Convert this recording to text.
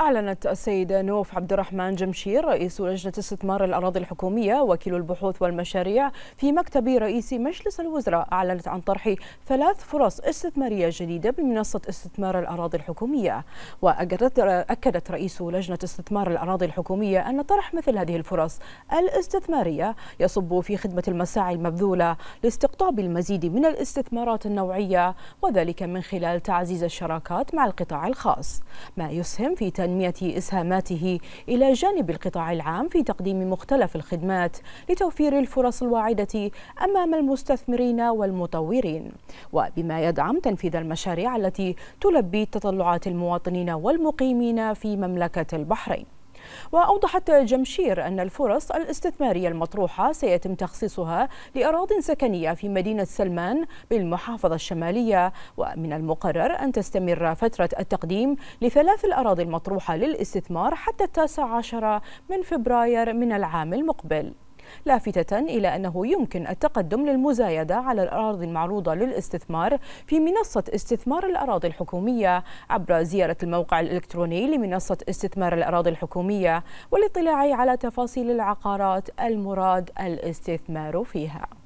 أعلنت السيدة نوف عبد الرحمن جمشير رئيس لجنة استثمار الأراضي الحكومية وكيل البحوث والمشاريع في مكتب رئيس مجلس الوزراء أعلنت عن طرح ثلاث فرص استثمارية جديدة بمنصة استثمار الأراضي الحكومية وأكدت أكدت رئيس لجنة استثمار الأراضي الحكومية أن طرح مثل هذه الفرص الاستثمارية يصب في خدمة المساعي المبذولة لاستقطاب المزيد من الاستثمارات النوعية وذلك من خلال تعزيز الشراكات مع القطاع الخاص ما يسهم في تنمية إسهاماته إلى جانب القطاع العام في تقديم مختلف الخدمات لتوفير الفرص الواعدة أمام المستثمرين والمطورين وبما يدعم تنفيذ المشاريع التي تلبي تطلعات المواطنين والمقيمين في مملكة البحرين وأوضحت جمشير أن الفرص الاستثمارية المطروحة سيتم تخصيصها لأراض سكنية في مدينة سلمان بالمحافظة الشمالية ومن المقرر أن تستمر فترة التقديم لثلاث الأراضي المطروحة للاستثمار حتى التاسع عشر من فبراير من العام المقبل لافتة إلى أنه يمكن التقدم للمزايدة على الأراضي المعروضة للاستثمار في منصة استثمار الأراضي الحكومية عبر زيارة الموقع الإلكتروني لمنصة استثمار الأراضي الحكومية والاطلاع على تفاصيل العقارات المراد الاستثمار فيها